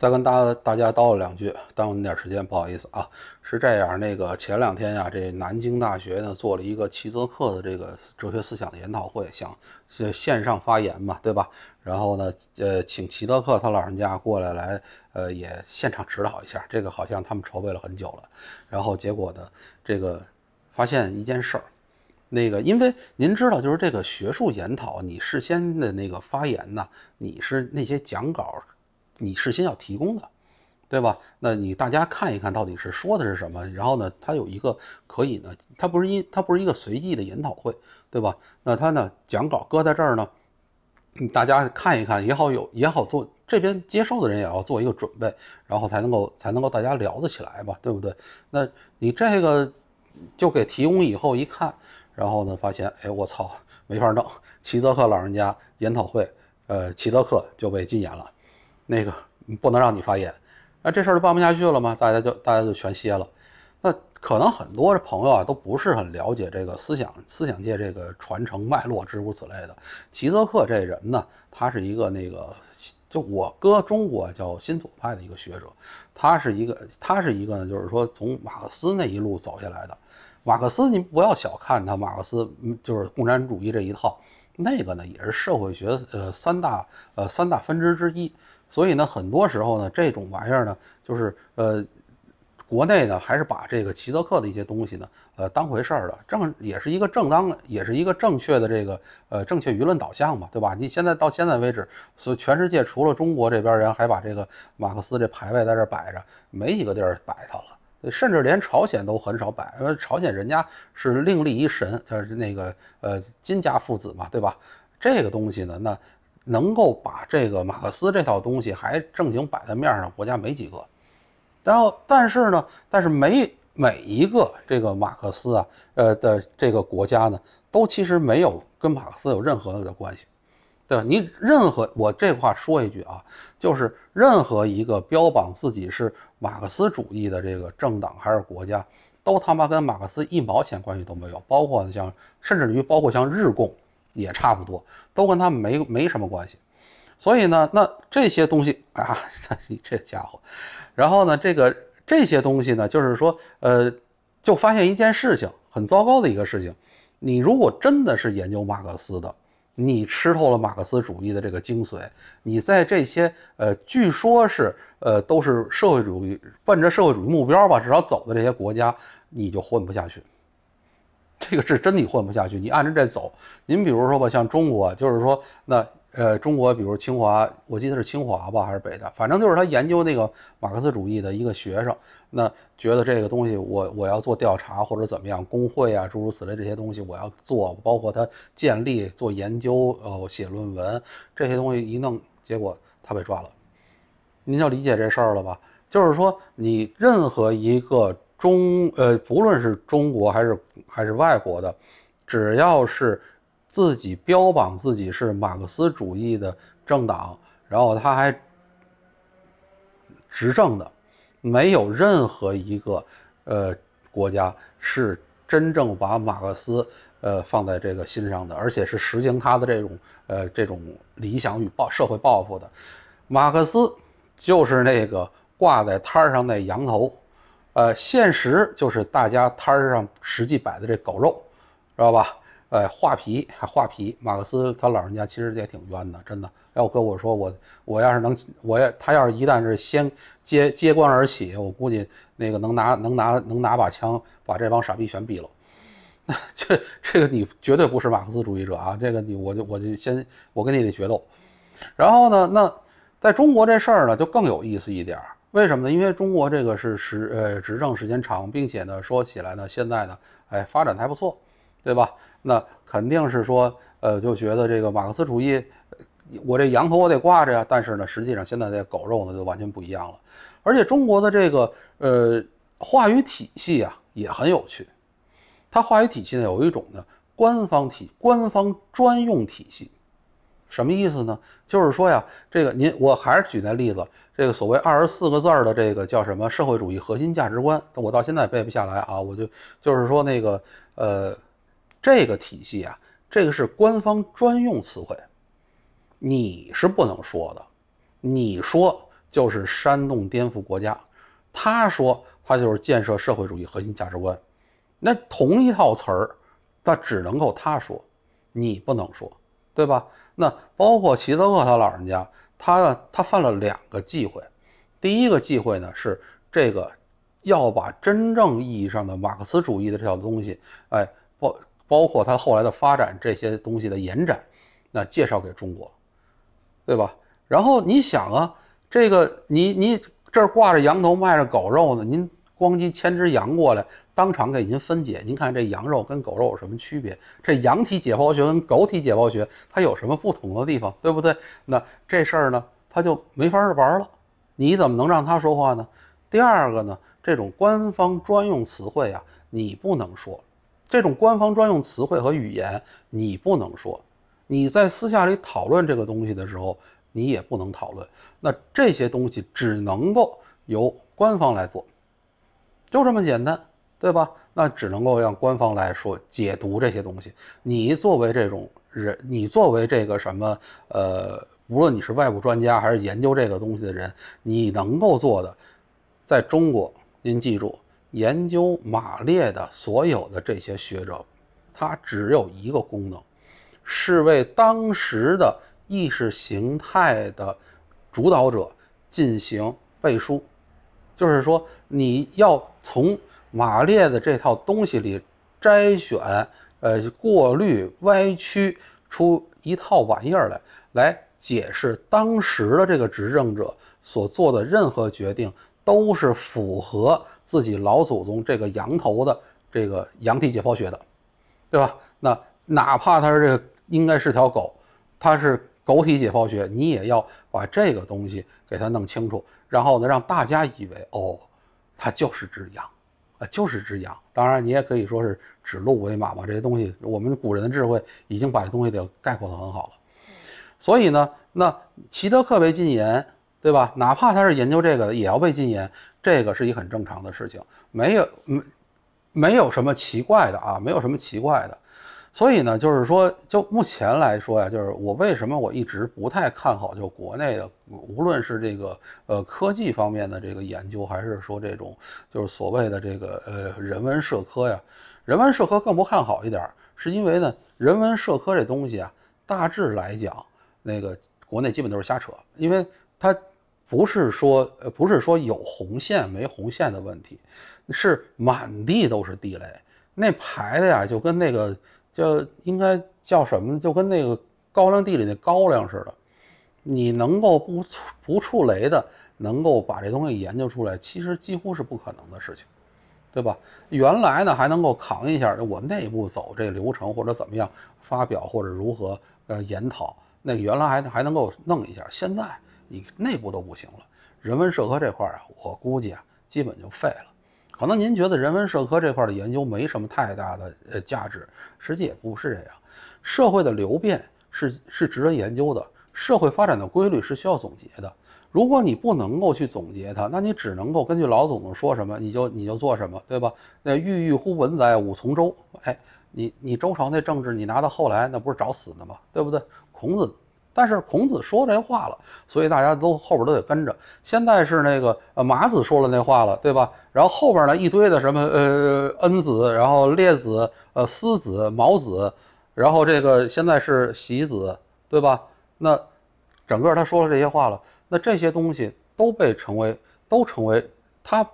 再跟大大家叨了两句，耽误您点时间，不好意思啊。是这样，那个前两天呀，这南京大学呢做了一个齐泽克的这个哲学思想的研讨会，想线线上发言嘛，对吧？然后呢，呃，请齐泽克他老人家过来来，呃，也现场指导一下。这个好像他们筹备了很久了，然后结果呢，这个发现一件事儿，那个因为您知道，就是这个学术研讨，你事先的那个发言呢，你是那些讲稿。你事先要提供的，对吧？那你大家看一看到底是说的是什么？然后呢，它有一个可以呢，它不是一它不是一个随意的研讨会，对吧？那它呢讲稿搁在这儿呢，大家看一看也好有也好做，这边接受的人也要做一个准备，然后才能够才能够大家聊得起来吧，对不对？那你这个就给提供以后一看，然后呢发现，哎，我操，没法弄，齐泽克老人家研讨会，呃，齐泽克就被禁言了。那个不能让你发言，那这事儿就办不下去了吗？大家就大家就全歇了。那可能很多的朋友啊，都不是很了解这个思想思想界这个传承脉络，诸如此类的。齐泽克这人呢，他是一个那个，就我哥中国叫新左派的一个学者，他是一个他是一个呢，就是说从马克思那一路走下来的。马克思，你不要小看他，马克思就是共产主义这一套，那个呢也是社会学呃三大呃三大分支之一。所以呢，很多时候呢，这种玩意儿呢，就是呃，国内呢还是把这个齐泽克的一些东西呢，呃，当回事儿了，正也是一个正当的，也是一个正确的这个呃正确舆论导向嘛，对吧？你现在到现在为止，所以全世界除了中国这边人还把这个马克思这牌位在这摆着，没几个地儿摆它了，甚至连朝鲜都很少摆，因为朝鲜人家是另立一神，他是那个呃金家父子嘛，对吧？这个东西呢，那。能够把这个马克思这套东西还正经摆在面上，国家没几个。然后，但是呢，但是每每一个这个马克思啊，呃的这个国家呢，都其实没有跟马克思有任何的关系，对吧？你任何我这话说一句啊，就是任何一个标榜自己是马克思主义的这个政党还是国家，都他妈跟马克思一毛钱关系都没有，包括像甚至于包括像日共。也差不多，都跟他们没没什么关系，所以呢，那这些东西啊，这 这家伙，然后呢，这个这些东西呢，就是说，呃，就发现一件事情，很糟糕的一个事情，你如果真的是研究马克思的，你吃透了马克思主义的这个精髓，你在这些呃，据说是呃，都是社会主义，奔着社会主义目标吧，至少走的这些国家，你就混不下去。这个是真你混不下去，你按着这走。您比如说吧，像中国，就是说那呃，中国比如清华，我记得是清华吧还是北大，反正就是他研究那个马克思主义的一个学生，那觉得这个东西我我要做调查或者怎么样，工会啊诸如此类这些东西我要做，包括他建立做研究呃写论文这些东西一弄，结果他被抓了。您就理解这事儿了吧？就是说你任何一个。中呃，不论是中国还是还是外国的，只要是自己标榜自己是马克思主义的政党，然后他还执政的，没有任何一个呃国家是真正把马克思呃放在这个心上的，而且是实行他的这种呃这种理想与抱社会抱负的。马克思就是那个挂在摊上那羊头。呃，现实就是大家摊儿上实际摆的这狗肉，知道吧？呃，画皮还画皮，马克思他老人家其实也挺冤的，真的。要跟我说我我要是能，我要他要是一旦是先揭揭竿而起，我估计那个能拿能拿能拿把枪把这帮傻逼全毙了。那这这个你绝对不是马克思主义者啊！这个你我就我就先我跟你得决斗。然后呢，那在中国这事儿呢就更有意思一点儿。为什么呢？因为中国这个是时呃执政时间长，并且呢说起来呢现在呢哎发展还不错，对吧？那肯定是说呃就觉得这个马克思主义，我这羊头我得挂着呀。但是呢实际上现在这狗肉呢就完全不一样了，而且中国的这个呃话语体系啊也很有趣，它话语体系呢有一种呢官方体、官方专用体系。什么意思呢？就是说呀，这个您，我还是举那例子，这个所谓二十四个字儿的这个叫什么社会主义核心价值观，我到现在背不下来啊，我就就是说那个呃，这个体系啊，这个是官方专用词汇，你是不能说的，你说就是煽动颠覆国家，他说他就是建设社会主义核心价值观，那同一套词儿，他只能够他说，你不能说，对吧？那包括齐泽克他老人家，他呢，他犯了两个忌讳。第一个忌讳呢是这个要把真正意义上的马克思主义的这套东西，哎，包包括他后来的发展这些东西的延展，那介绍给中国，对吧？然后你想啊，这个你你这儿挂着羊头卖着狗肉呢，您。咣叽牵只羊过来，当场给您分解。您看这羊肉跟狗肉有什么区别？这羊体解剖学跟狗体解剖学它有什么不同的地方，对不对？那这事儿呢，他就没法玩了。你怎么能让他说话呢？第二个呢，这种官方专用词汇啊，你不能说。这种官方专用词汇和语言你不能说。你在私下里讨论这个东西的时候，你也不能讨论。那这些东西只能够由官方来做。就这么简单，对吧？那只能够让官方来说解读这些东西。你作为这种人，你作为这个什么呃，无论你是外部专家还是研究这个东西的人，你能够做的，在中国，您记住，研究马列的所有的这些学者，他只有一个功能，是为当时的意识形态的主导者进行背书，就是说。你要从马列的这套东西里摘选、呃过滤、歪曲出一套玩意儿来，来解释当时的这个执政者所做的任何决定都是符合自己老祖宗这个羊头的这个羊体解剖学的，对吧？那哪怕他是这个应该是条狗，他是狗体解剖学，你也要把这个东西给他弄清楚，然后呢让大家以为哦。他就是只羊，啊，就是只羊。当然，你也可以说是指鹿为马嘛。这些东西，我们古人的智慧已经把这东西给概括的很好了。所以呢，那齐德克被禁言，对吧？哪怕他是研究这个，的，也要被禁言。这个是一很正常的事情，没有没，没有什么奇怪的啊，没有什么奇怪的。所以呢，就是说，就目前来说呀，就是我为什么我一直不太看好就国内的，无论是这个呃科技方面的这个研究，还是说这种就是所谓的这个呃人文社科呀，人文社科更不看好一点儿，是因为呢，人文社科这东西啊，大致来讲，那个国内基本都是瞎扯，因为它不是说呃不是说有红线没红线的问题，是满地都是地雷，那排的呀就跟那个。叫应该叫什么？就跟那个高粱地里那高粱似的，你能够不不触雷的，能够把这东西研究出来，其实几乎是不可能的事情，对吧？原来呢还能够扛一下，我内部走这流程或者怎么样发表或者如何呃研讨，那原来还还能够弄一下，现在你内部都不行了，人文社科这块啊，我估计啊，基本就废了。可能您觉得人文社科这块的研究没什么太大的呃价值，实际也不是这样。社会的流变是是值得研究的，社会发展的规律是需要总结的。如果你不能够去总结它，那你只能够根据老祖宗说什么你就你就做什么，对吧？那郁郁乎文哉，吾从周。哎，你你周朝那政治你拿到后来那不是找死呢吗？对不对？孔子。但是孔子说这话了，所以大家都后边都得跟着。现在是那个呃马子说了那话了，对吧？然后后边呢一堆的什么呃恩子，然后列子、呃思子、毛子，然后这个现在是喜子，对吧？那整个他说了这些话了，那这些东西都被成为都成为他。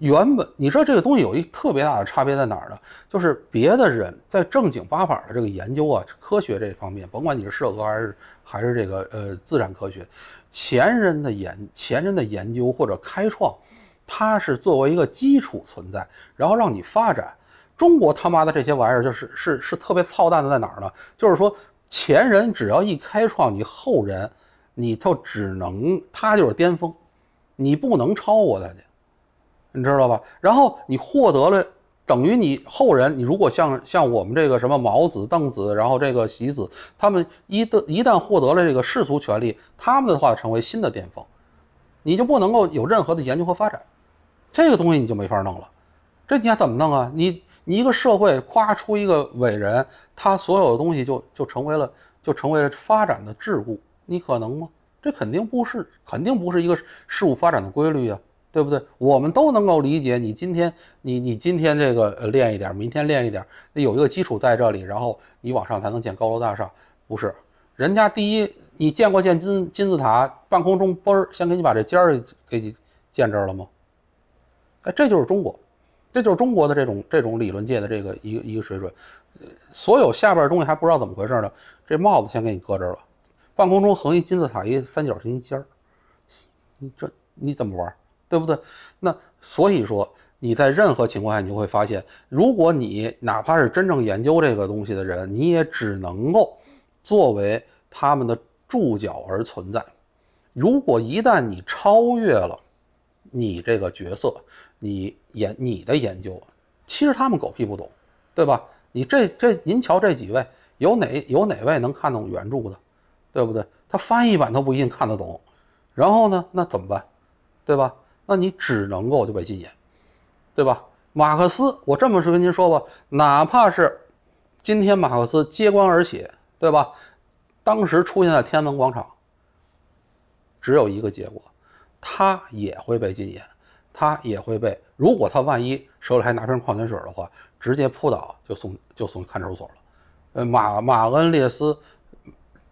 原本你知道这个东西有一特别大的差别在哪儿呢？就是别的人在正经八板的这个研究啊，科学这方面，甭管你是社科还是还是这个呃自然科学，前人的研前人的研究或者开创，它是作为一个基础存在，然后让你发展。中国他妈的这些玩意儿就是是是特别操蛋的在哪儿呢？就是说前人只要一开创，你后人你就只能他就是巅峰，你不能超过他去。你知道吧？然后你获得了，等于你后人，你如果像像我们这个什么毛子、邓子，然后这个习子，他们一一旦获得了这个世俗权利，他们的话成为新的巅峰，你就不能够有任何的研究和发展，这个东西你就没法弄了。这你要怎么弄啊？你你一个社会夸出一个伟人，他所有的东西就就成为了就成为了发展的桎梏，你可能吗？这肯定不是，肯定不是一个事物发展的规律啊。对不对？我们都能够理解，你今天你你今天这个呃练一点，明天练一点，那有一个基础在这里，然后你往上才能建高楼大厦。不是，人家第一你见过建金金字塔半空中嘣儿，先给你把这尖儿给建这儿了吗？哎，这就是中国，这就是中国的这种这种理论界的这个一一个水准。所有下边东西还不知道怎么回事呢，这帽子先给你搁这儿了，半空中横一金字塔，一三角形一尖儿，你这你怎么玩？对不对？那所以说你在任何情况下，你就会发现，如果你哪怕是真正研究这个东西的人，你也只能够作为他们的注脚而存在。如果一旦你超越了你这个角色，你研你的研究，其实他们狗屁不懂，对吧？你这这您瞧这几位，有哪有哪位能看懂原著的，对不对？他翻译版都不一定看得懂，然后呢，那怎么办？对吧？那你只能够就被禁言，对吧？马克思，我这么说跟您说吧，哪怕是今天马克思揭竿而起，对吧？当时出现在天安门广场，只有一个结果，他也会被禁言，他也会被。如果他万一手里还拿瓶矿泉水的话，直接扑倒就送就送看守所了。呃，马马恩列斯，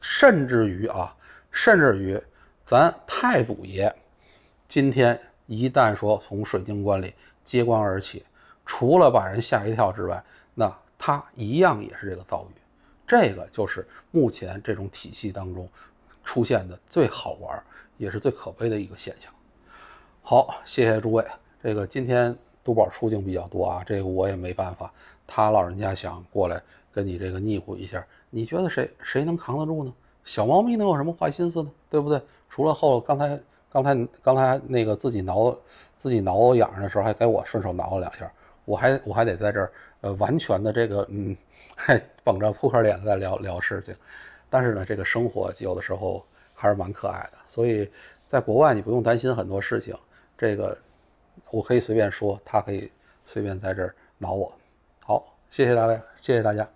甚至于啊，甚至于咱太祖爷今天。一旦说从水晶棺里揭棺而起，除了把人吓一跳之外，那他一样也是这个遭遇。这个就是目前这种体系当中出现的最好玩也是最可悲的一个现象。好，谢谢诸位。这个今天杜宝出镜比较多啊，这个我也没办法。他老人家想过来跟你这个腻乎一下，你觉得谁谁能扛得住呢？小猫咪能有什么坏心思呢？对不对？除了后刚才。刚才刚才那个自己挠自己挠痒痒的时候，还给我顺手挠了两下。我还我还得在这儿，呃，完全的这个嗯，嘿，绷着扑克脸在聊聊事情。但是呢，这个生活有的时候还是蛮可爱的。所以在国外你不用担心很多事情，这个我可以随便说，他可以随便在这儿挠我。好，谢谢大家，谢谢大家。